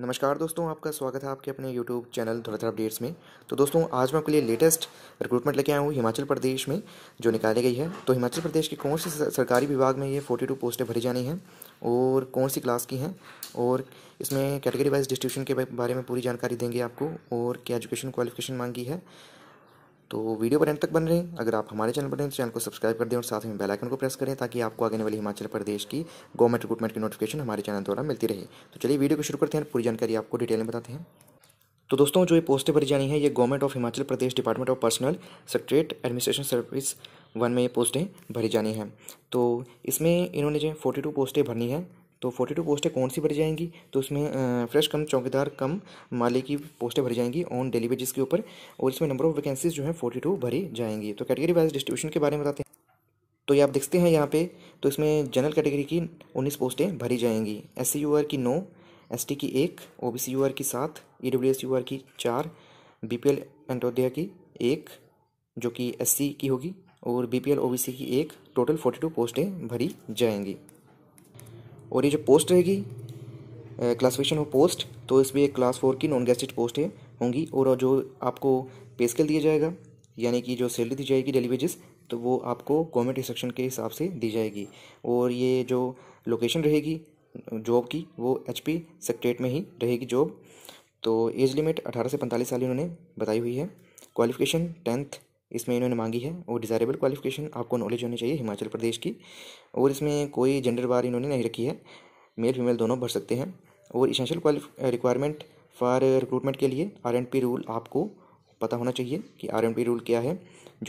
नमस्कार दोस्तों आपका स्वागत है आपके अपने यूट्यूब चैनल थोड़ा अपडेट्स में तो दोस्तों आज मैं आपके लिए लेटेस्ट रिक्रूटमेंट लेके आया हूँ हिमाचल प्रदेश में जो निकाली गई है तो हिमाचल प्रदेश के कौन से सरकारी विभाग में ये फोर्टी टू पोस्टें भरी जानी हैं और कौन सी क्लास की हैं और इसमें कैटेगरी वाइज डिस्ट्रीब्यूशन के बारे में पूरी जानकारी देंगे आपको और क्या एजुकेशन क्वालिफिकेशन मांगी है तो वीडियो पर एंड तक बन रहे हैं अगर आप हमारे चैनल पर हैं तो चैनल को सब्सक्राइब कर दें और साथ में बेल आइकन को प्रेस करें ताकि आपको आगे वाली हिमाचल प्रदेश की गवर्नमेंट रिक्रूटमेंट की नोटिफिकेशन हमारे चैनल द्वारा मिलती रहे तो चलिए वीडियो को शुरू करते हैं पूरी जानकारी आपको डिटेल में बताते हैं तो दोस्तों जो ये पोस्टें भरी जानी है ये government of Himachal Pradesh department of personnel secret administration service one में ये पोस्टें भरी जानी हैं तो इसमें इन्होंने जो फोर्टी टू पोस्टें भरनी है तो फोर्टी टू पोस्टें कौन सी भरी जाएंगी तो उसमें फ्रेश कम चौकीदार कम माले की पोस्टें भरी जाएंगी ऑन डेली बेजिस के ऊपर और इसमें नंबर ऑफ वैकेंसीज जो है फोर्टी टू भरी जाएंगी तो कैटेगरी वाइज डिस्ट्रीब्यूशन के बारे में बताते हैं तो ये आप देखते हैं यहाँ पे तो इसमें जनरल कैटेगरी की उन्नीस पोस्टें भरी जाएंगी एस सी यू आर की नौ एस टी की एक O B C U R की सात E W S U R की चार बी पी एल एंटोदया की एक जो कि एस सी की होगी और B P L O B C की एक टोटल फोर्टी टू पोस्टें भरी जाएंगी और ये जो पोस्ट रहेगी क्लासिफिकेशन ऑफ पोस्ट तो इसमें क्लास फोर की नॉन गेस्टेड पोस्ट है होंगी और जो आपको पे स्केल दिया जाएगा यानी कि जो सैलरी दी जाएगी डेली वेजेस तो वो आपको गवर्नमेंट इंस्ट्रक्शन के हिसाब से दी जाएगी और ये जो लोकेशन रहेगी जॉब की वो एच पी सेक्ट्रेट में ही रहेगी जॉब तो एज लिमिट अठारह से पैंतालीस साल इन्होंने बताई हुई है क्वालिफिकेशन टेंथ इसमें इन्होंने मांगी है और डिज़ायरेबल क्वालिफिकेशन आपको नॉलेज होनी चाहिए हिमाचल प्रदेश की और इसमें कोई जेंडर बार इन्होंने नहीं रखी है मेल फीमेल दोनों भर सकते हैं और इसेंशियल क्वालिफ रिक्वायरमेंट फॉर रिक्रूटमेंट के लिए आर एंड पी रूल आपको पता होना चाहिए कि आर एंड पी रूल क्या है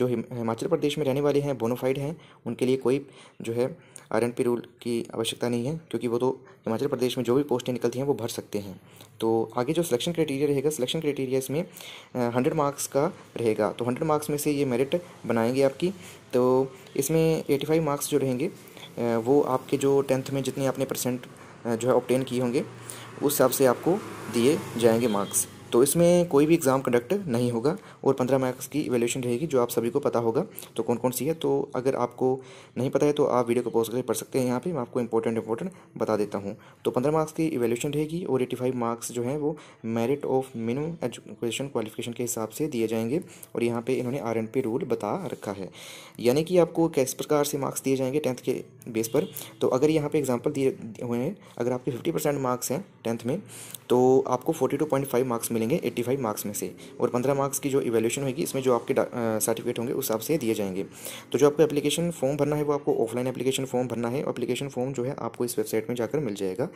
जो हिमाचल प्रदेश में रहने वाले हैं बोनोफाइड हैं उनके लिए कोई जो है आर रूल की आवश्यकता नहीं है क्योंकि वो तो हिमाचल प्रदेश में जो भी पोस्टें निकलती हैं वो भर सकते हैं तो आगे जो सिलेक्शन क्राइटेरिया रहेगा सिलेक्शन क्राइटेरिया इसमें हंड्रेड मार्क्स का रहेगा तो हंड्रेड मार्क्स में से ये मेरिट बनाएंगे आपकी तो इसमें एटी फाइव मार्क्स जो रहेंगे वो आपके जो टेंथ में जितने आपने परसेंट जो है ऑप्टेन किए होंगे उस हिसाब से आपको दिए जाएंगे मार्क्स तो इसमें कोई भी एग्ज़ाम कंडक्ट नहीं होगा और पंद्रह मार्क्स की इवेल्यूशन रहेगी जो आप सभी को पता होगा तो कौन कौन सी है तो अगर आपको नहीं पता है तो आप वीडियो को पॉज करके पढ़ सकते हैं यहाँ पे मैं आपको इंपॉर्टेंट इंपॉर्टेंट बता देता हूँ तो पंद्रह मार्क्स की इवेल्यूशन रहेगी और एटी फाइव मार्क्स जो है वो merit of minimum education qualification के हिसाब से दिए जाएंगे और यहाँ पर इन्होंने आर एन रूल बता रखा है यानी कि आपको किस प्रकार से मार्क्स दिए जाएंगे टेंथ के बेस पर तो अगर यहाँ पर एग्जाम्पल दिए हुए हैं अगर आपके फिफ्टी परसेंट मार्क्स हैं टेंथ में तो आपको forty two point five marks मिलेंगे मिलेंगे 85 मार्क्स में से और 15 मार्क्स की जो इवेल्यूशन होगी इसमें जो आपके सर्टिफिकेट होंगे उस हिसाब से दिए जाएंगे तो जो आपको एप्लीकेशन फॉर्म भरना है वो आपको ऑफलाइन एप्लीकेशन फॉर्म भरना है एप्लीकेशन फॉर्म जो है आपको इस वेबसाइट में जाकर मिल जाएगा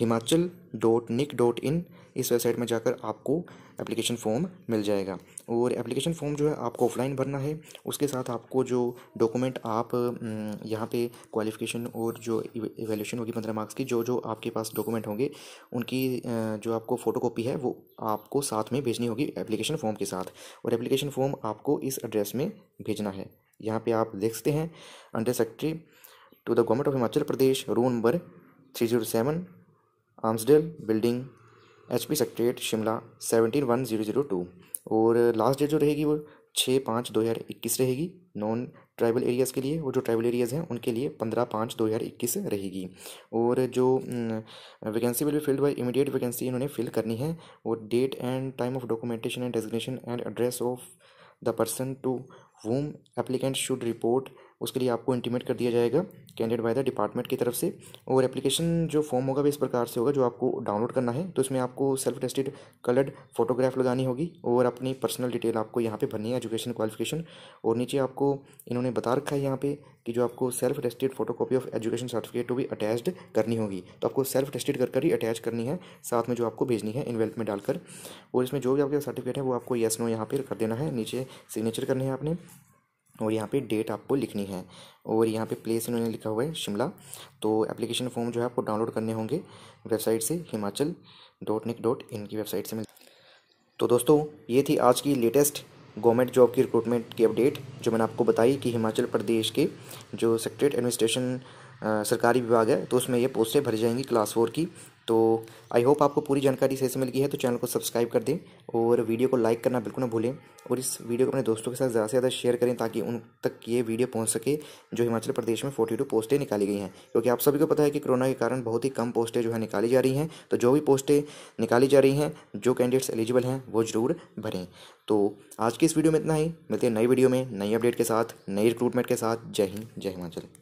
Himachal dot NIC dot in इस वेबसाइट में जाकर आपको एप्लीकेशन फॉर्म मिल जाएगा और एप्लीकेशन फॉर्म जो है आपको ऑफलाइन भरना है उसके साथ आपको जो डॉक्यूमेंट आप यहाँ पे क्वालिफिकेशन और जो इवेल्यूशन होगी पंद्रह मार्क्स की जो जो आपके पास डॉक्यूमेंट होंगे उनकी जो आपको फ़ोटोकॉपी है वो आपको साथ में भेजनी होगी एप्लीकेशन फॉर्म के साथ और एप्लीकेशन फॉर्म आपको इस एड्रेस में भेजना है यहाँ पे आप देख सकते हैं under secretary to the government of Himachal Pradesh room number three zero seven Armsdale building H P secretariat Shimla seventeen one zero zero two और लास्ट डेट जो रहेगी वो छः पाँच दो हज़ार इक्कीस रहेगी नॉन ट्राइबल एरियाज़ के लिए और जो ट्राइबल एरियाज़ हैं उनके लिए पंद्रह पाँच दो हज़ार इक्कीस रहेगी और जो vacancy will be filled by immediate vacancy इन्होंने फिल करनी है और date and time of documentation and designation and address of the person to whom applicant should report उसके लिए आपको इंटीमेट कर दिया जाएगा कैंडिडेट बाय द डिपार्टमेंट की तरफ से और एप्लीकेशन जो फॉर्म होगा भी इस प्रकार से होगा जो आपको डाउनलोड करना है तो इसमें आपको सेल्फ टेस्टेड कलर्ड फोटोग्राफ लगानी होगी और अपनी पर्सनल डिटेल आपको यहाँ पे भरनी है एजुकेशन क्वालिफिकेशन और नीचे आपको इन्होंने बता रखा है यहाँ पर कि जो आपको self tested photocopy of education certificate too भी अटैच्ड करनी होगी तो आपको सेल्फ टेस्टेड कर ही अटैच करनी है साथ में जो आपको भेजनी है इनवेल्थ में डालकर और इसमें जो भी आपके सर्टिफिकेट है वो आपको येस नो यहाँ पर कर देना है नीचे सिग्नेचर करने हैं आपने और यहाँ पे डेट आपको लिखनी है और यहाँ पे प्लेस इन्होंने लिखा हुआ है शिमला तो एप्लीकेशन फॉर्म जो है आपको डाउनलोड करने होंगे वेबसाइट से Himachal dot NIC dot in की वेबसाइट से मिल तो दोस्तों ये थी आज की लेटेस्ट गवर्नमेंट जॉब की रिक्रूटमेंट की अपडेट जो मैंने आपको बताई कि हिमाचल प्रदेश के जो सेक्रेट एडमिनिस्ट्रेशन सरकारी विभाग है तो उसमें ये पोस्टें भरी जाएंगी क्लास फोर की तो आई होप आपको पूरी जानकारी सही से मिल गई है तो चैनल को सब्सक्राइब कर दें और वीडियो को लाइक करना बिल्कुल ना भूलें और इस वीडियो को अपने दोस्तों के साथ ज़्यादा से ज़्यादा शेयर करें ताकि उन तक ये वीडियो पहुँच सके जो हिमाचल प्रदेश में फोर्टी टू पोस्टें निकाली गई हैं क्योंकि आप सभी को पता है कि कोरोना के कारण बहुत ही कम पोस्टें जो है निकाली जा रही हैं तो जो भी पोस्टें निकाली जा रही हैं जो कैंडिडेट्स एलिजिबल हैं वो ज़रूर भरें तो आज की इस वीडियो में इतना ही मिलते हैं नई वीडियो में नई अपडेट के साथ नई रिक्रूटमेंट के साथ जय हिंद जय हिमाचल